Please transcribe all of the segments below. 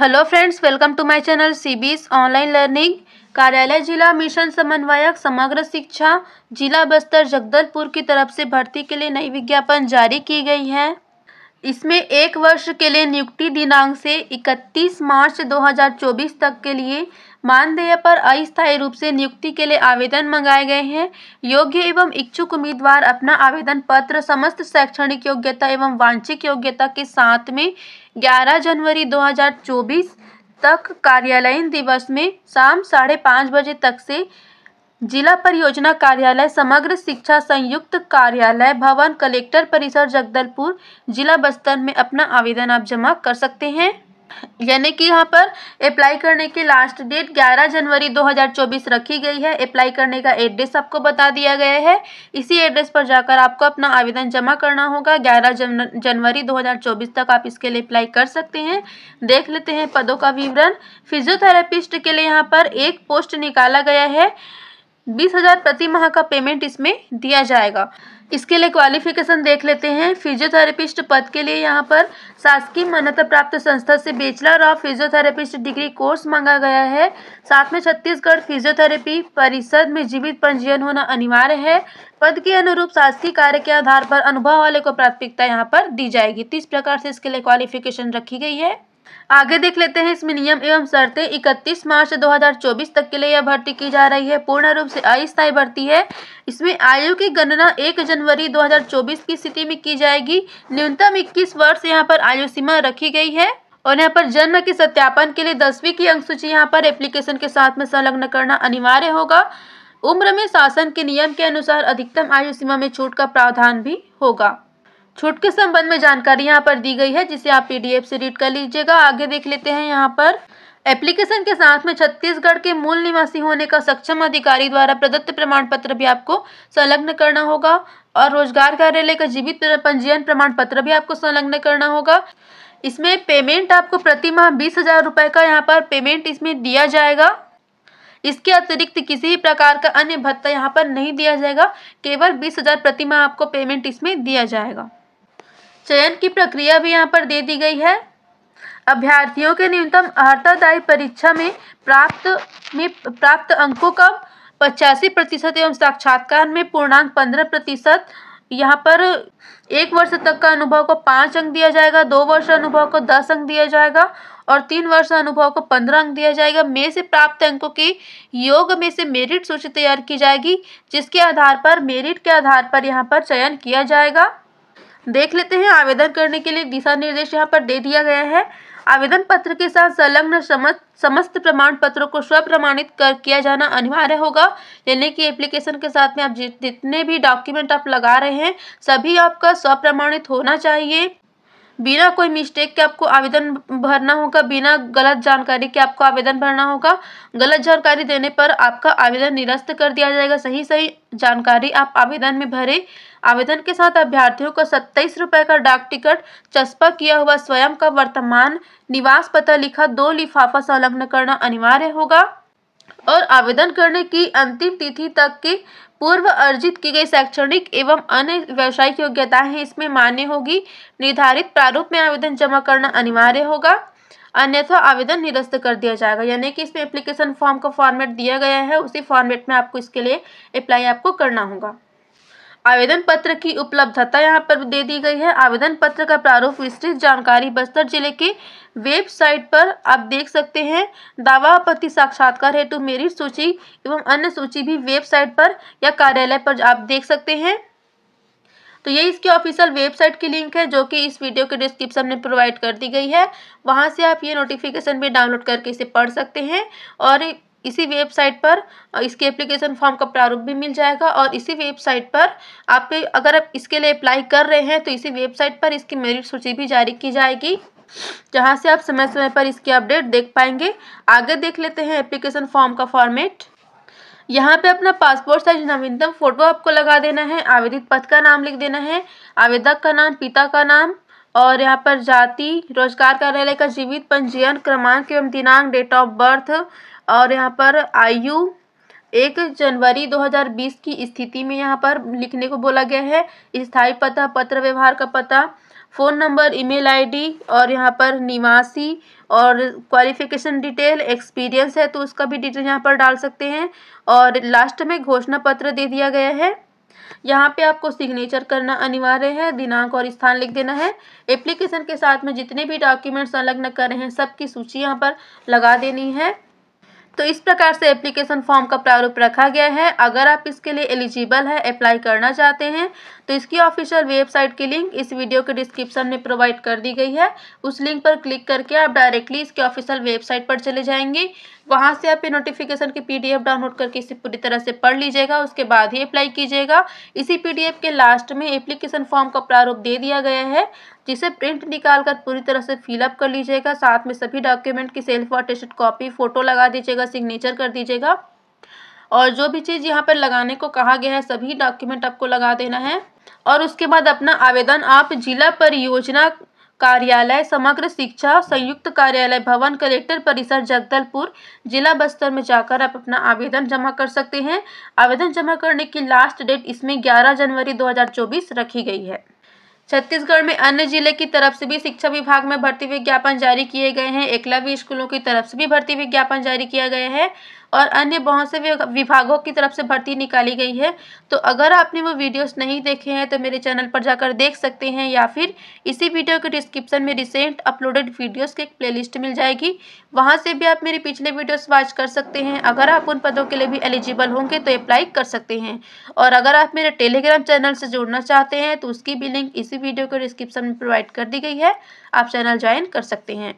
hello friends welcome to my channel CBS online learning कार्यालय जिला mission समन्वयक समग्र शिक्षा जिला बस्तर जगदलपुर की तरफ से भर्ती के लिए नई विज्ञापन जारी की गई है इसमें एक वर्ष के लिए नियुक्ति दिनांक से 31 मार्च 2024 तक के लिए मानदेय पर अस्थायी रूप से नियुक्ति के लिए आवेदन मंगाए गए हैं योग्य एवं इच्छुक उम्मीदवार अपना आवेदन पत्र समस्त शैक्षणिक योग्यता एवं वांछित योग्यता के साथ में 11 जनवरी 2024 तक कार्यालयीन दिवस में शाम साढ़े पाँच बजे तक से जिला परियोजना कार्यालय समग्र शिक्षा संयुक्त कार्यालय भवन कलेक्टर परिसर जगदलपुर जिला बस्तर में अपना आवेदन आप जमा कर सकते हैं यानी कि यहाँ पर अप्लाई करने की लास्ट डेट 11 जनवरी 2024 रखी गई है अप्लाई करने का एड्रेस आपको बता दिया गया है इसी एड्रेस पर जाकर आपको अपना आवेदन जमा करना होगा 11 जन जनवरी 2024 तक आप इसके लिए अप्लाई कर सकते हैं देख लेते हैं पदों का विवरण फिजियोथेरेपिस्ट के लिए यहाँ पर एक पोस्ट निकाला गया है बीस हज़ार प्रति माह का पेमेंट इसमें दिया जाएगा इसके लिए क्वालिफिकेशन देख लेते हैं फिजियोथेरेपिस्ट पद के लिए यहाँ पर शासकीय मान्यता प्राप्त संस्था से bachelor of physiotherapist degree course मांगा गया है साथ में छत्तीसगढ़ फिजियोथेरेपी परिषद में जीवित पंजीयन होना अनिवार्य है पद के अनुरूप शासकीय कार्य के आधार पर अनुभव वाले को प्राथमिकता यहाँ पर दी जाएगी तीस प्रकार से इसके लिए क्वालिफिकेशन रखी गई है आगे देख लेते हैं इसमें नियम एवं शर्तें 31 मार्च 2024 तक के लिए यह भर्ती की जा रही है पूर्ण रूप से अस्थायी भर्ती है इसमें आयु की गणना 1 जनवरी 2024 की स्थिति में की जाएगी न्यूनतम 21 वर्ष यहाँ पर आयु सीमा रखी गई है और यहाँ पर जन्म के सत्यापन के लिए दसवीं की अंक सूची यहाँ पर एप्लीकेशन के साथ में संलग्न करना अनिवार्य होगा उम्र में शासन के नियम के अनुसार अधिकतम आयु सीमा में छूट का प्रावधान भी होगा छूट के संबंध में जानकारी यहाँ पर दी गई है जिसे आप पीडीएफ से रीड कर लीजिएगा आगे देख लेते हैं यहाँ पर एप्लीकेशन के साथ में छत्तीसगढ़ के मूल निवासी होने का सक्षम अधिकारी द्वारा प्रदत्त प्रमाण पत्र भी आपको संलग्न करना होगा और रोजगार कार्यालय का जीवित पंजीयन प्रमाण पत्र भी आपको संलग्न करना होगा इसमें पेमेंट आपको प्रति माह बीस हजार रुपए का यहाँ पर पेमेंट इसमें दिया जाएगा इसके अतिरिक्त किसी भी प्रकार का अन्य भत्ता यहाँ पर नहीं दिया जाएगा केवल बीस हजार प्रति माह आपको पेमेंट इसमें दिया जाएगा चयन की प्रक्रिया भी यहाँ पर दे दी गई है अभ्यर्थियों के न्यूनतम अर्थादायी परीक्षा में प्राप्त में प्राप्त अंकों का पचासी प्रतिशत एवं साक्षात्कार में पूर्णांक पंद्रह प्रतिशत यहाँ पर एक वर्ष तक का अनुभव को पाँच अंक दिया जाएगा दो वर्ष अनुभव को दस अंक दिया जाएगा और तीन वर्ष अनुभव को पंद्रह अंक दिया जाएगा मे से प्राप्त अंकों के योग में से मेरिट सूची तैयार की जाएगी जिसके आधार पर मेरिट के आधार पर यहाँ पर चयन किया जाएगा देख लेते हैं आवेदन करने के लिए दिशा निर्देश यहाँ पर दे दिया गया है आवेदन पत्र के साथ संलग्न समस्त समस्त प्रमाण पत्रों को स्वप्रमाणित कर किया जाना अनिवार्य होगा यानी कि एप्लीकेशन के साथ में आप जितने भी डॉक्यूमेंट आप लगा रहे हैं सभी आपका स्वप्रमाणित होना चाहिए बिना कोई मिस्टेक के आपको आवेदन भरना होगा बिना गलत जानकारी के आपको आवेदन भरना होगा गलत जानकारी देने पर आपका आवेदन निरस्त कर दिया जाएगा सही सही जानकारी आप आवेदन में भरें आवेदन के साथ अभ्यर्थियों को सत्ताईस रुपये का डाक टिकट चस्पा किया हुआ स्वयं का वर्तमान निवास पता लिखा दो लिफाफा संलग्न करना अनिवार्य होगा और आवेदन करने की अंतिम तिथि तक के पूर्व अर्जित की गई शैक्षणिक एवं अन्य व्यावसायिक है इसमें मान्य होगी निर्धारित प्रारूप में आवेदन जमा करना अनिवार्य होगा अन्यथा आवेदन निरस्त कर दिया जाएगा यानी कि इसमें एप्लीकेशन फॉर्म का फॉर्मेट दिया गया है उसी फॉर्मेट में आपको इसके लिए अप्लाई आपको करना होगा आवेदन पत्र की उपलब्धता यहाँ पर दे दी गई है आवेदन पत्र का प्रारूप विस्तृत जानकारी बस्तर जिले के वेबसाइट पर आप देख सकते हैं दावा आपत्ति साक्षात्कार हेतु मेरी सूची एवं अन्य सूची भी वेबसाइट पर या कार्यालय पर आप देख सकते हैं तो ये इसकी ऑफिशियल वेबसाइट की लिंक है जो कि इस वीडियो के डिस्क्रिप्शन में प्रोवाइड कर दी गई है वहाँ से आप ये नोटिफिकेशन भी डाउनलोड करके इसे पढ़ सकते हैं और इसी वेबसाइट पर इसके एप्लीकेशन फॉर्म का प्रारूप भी मिल जाएगा और इसी वेबसाइट पर आप अगर आप इसके लिए अप्लाई कर रहे हैं तो इसी वेबसाइट पर इसकी मेरिट सूची भी जारी की जाएगी जहां से आप समय समय पर इसकी अपडेट देख पाएंगे आगे देख लेते हैं एप्लीकेशन फॉर्म का फॉर्मेट यहाँ पे अपना पासपोर्ट साइज नवीनतम फोटो आपको लगा देना है आवेदित पद का नाम लिख देना है आवेदक का नाम पिता का नाम और यहाँ पर जाति रोजगार कार्यालय का जीवित पंजीयन क्रमांक एवं दिनांक डेट ऑफ बर्थ और यहाँ पर आयु एक जनवरी 2020 की स्थिति में यहाँ पर लिखने को बोला गया है स्थायी पता पत्र व्यवहार का पता फ़ोन नंबर ईमेल आईडी और यहाँ पर निवासी और क्वालिफिकेशन डिटेल एक्सपीरियंस है तो उसका भी डिटेल यहाँ पर डाल सकते हैं और लास्ट में घोषणा पत्र दे दिया गया है यहाँ पे आपको सिग्नेचर करना अनिवार्य है दिनांक और स्थान लिख देना है एप्लीकेशन के साथ में जितने भी डॉक्यूमेंट्स संलग्न कर रहे हैं सबकी सूची यहाँ पर लगा देनी है तो इस प्रकार से एप्लीकेशन फॉर्म का प्रारूप रखा गया है अगर आप इसके लिए एलिजिबल है अप्लाई करना चाहते हैं तो इसकी ऑफिशियल वेबसाइट की लिंक इस वीडियो के डिस्क्रिप्शन में प्रोवाइड कर दी गई है उस लिंक पर क्लिक करके आप डायरेक्टली इसके ऑफिशियल वेबसाइट पर चले जाएंगे वहाँ से आप ये नोटिफिकेशन की पीडीएफ डाउनलोड करके इसे पूरी तरह से पढ़ लीजिएगा उसके बाद ही अप्लाई कीजिएगा इसी पीडीएफ के लास्ट में एप्लीकेशन फॉर्म का प्रारूप दे दिया गया है जिसे प्रिंट निकालकर पूरी तरह से फिलअप कर लीजिएगा साथ में सभी डॉक्यूमेंट की सेल्फ अटेस्टेड कॉपी फोटो लगा दीजिएगा सिग्नेचर कर दीजिएगा और जो भी चीज़ यहाँ पर लगाने को कहा गया है सभी डॉक्यूमेंट आपको लगा देना है और उसके बाद अपना आवेदन आप जिला परियोजना कार्यालय समग्र शिक्षा संयुक्त कार्यालय भवन कलेक्टर परिसर जगदलपुर जिला बस्तर में जाकर आप अपना आवेदन जमा कर सकते हैं आवेदन जमा करने की लास्ट डेट इसमें 11 जनवरी 2024 रखी गई है छत्तीसगढ़ में अन्य जिले की तरफ से भी शिक्षा विभाग में भर्ती विज्ञापन जारी किए गए हैं एकलव्य स्कूलों की तरफ से भी भर्ती विज्ञापन जारी किया गया है और अन्य बहुत से विभागों की तरफ से भर्ती निकाली गई है तो अगर आपने वो वीडियोस नहीं देखे हैं तो मेरे चैनल पर जाकर देख सकते हैं या फिर इसी वीडियो के डिस्क्रिप्शन में रिसेंट अपलोडेड वीडियोस की एक प्लेलिस्ट मिल जाएगी वहाँ से भी आप मेरे पिछले वीडियोस वॉच कर सकते हैं अगर आप उन पदों के लिए भी एलिजिबल होंगे तो अप्लाई कर सकते हैं और अगर आप मेरे टेलीग्राम चैनल से जुड़ना चाहते हैं तो उसकी भी लिंक इसी वीडियो के डिस्क्रिप्शन में प्रोवाइड कर दी गई है आप चैनल ज्वाइन कर सकते हैं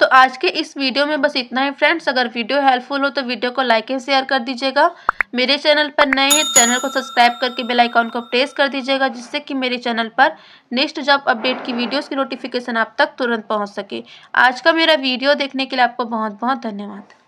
तो आज के इस वीडियो में बस इतना ही फ्रेंड्स अगर वीडियो हेल्पफुल हो तो वीडियो को लाइक एंड शेयर कर दीजिएगा मेरे चैनल पर नए हैं चैनल को सब्सक्राइब करके बेल आइकॉन को प्रेस कर दीजिएगा जिससे कि मेरे चैनल पर नेक्स्ट जॉब अपडेट की वीडियोस की नोटिफिकेशन आप तक तुरंत पहुंच सके आज का मेरा वीडियो देखने के लिए आपको बहुत बहुत धन्यवाद